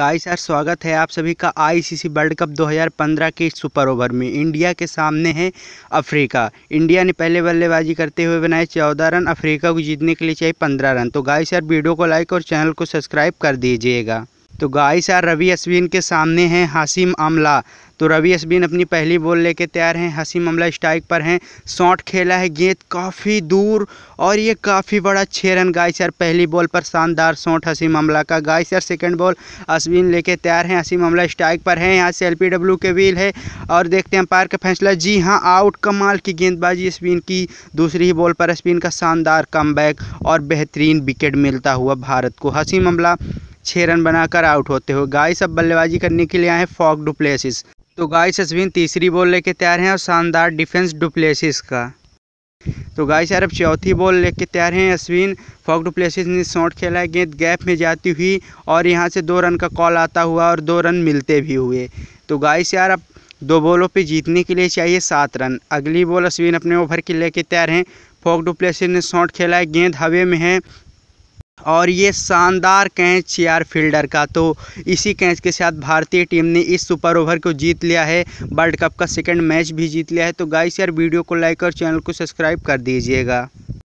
भाई सर स्वागत है आप सभी का आईसीसी वर्ल्ड कप 2015 के सुपर ओवर में इंडिया के सामने है अफ्रीका इंडिया ने पहले बल्लेबाजी करते हुए बनाए चौदह रन अफ्रीका को जीतने के लिए चाहिए पंद्रह रन तो गाय सर वीडियो को लाइक और चैनल को सब्सक्राइब कर दीजिएगा तो गाय सर रवि अश्विन के सामने हैं हासिम आमला तो रवि अश्विन अपनी पहली बॉल लेके तैयार हैं हसीम अमला स्ट्राइक पर हैं शॉट खेला है गेंद काफ़ी दूर और ये काफ़ी बड़ा छः रन गायसर पहली बॉल पर शानदार शॉट हसीम अमला का गायसर सेकेंड बॉल अश्विन लेके तैयार हैं हसीम अमला स्ट्राइक पर हैं यहाँ से एल के व्हील है और देखते हैं अंपायर का फैसला जी हाँ आउट कमाल की गेंदबाजी अश्विन की दूसरी ही बॉल पर अश्विन का शानदार कम और बेहतरीन विकेट मिलता हुआ भारत को हसीम अमला छः रन बनाकर आउट होते हुए गाइस अब बल्लेबाजी करने के लिए आए फॉक डुप्लेसिस तो गाइस अश्विन तीसरी बॉल लेके तैयार हैं और शानदार डिफेंस डुप्लेसिस का तो गाइस यार अब चौथी बॉल लेके तैयार हैं अश्विन फॉक डुप्लेसिस ने शॉट खेला है गेंद गैप में जाती हुई और यहाँ से दो रन का कॉल आता हुआ और दो रन मिलते भी हुए तो गाइस यार अब दो बॉलों पे जीतने के लिए चाहिए सात रन अगली बॉल अश्विन अपने ओवर की लेके तैयार हैं फॉक डुप्लेसिस ने शॉट खेला है गेंद हवे में है और ये शानदार कैच यार फील्डर का तो इसी कैच के साथ भारतीय टीम ने इस सुपर ओवर को जीत लिया है वर्ल्ड कप का सेकंड मैच भी जीत लिया है तो गाइस यार वीडियो को लाइक और चैनल को सब्सक्राइब कर दीजिएगा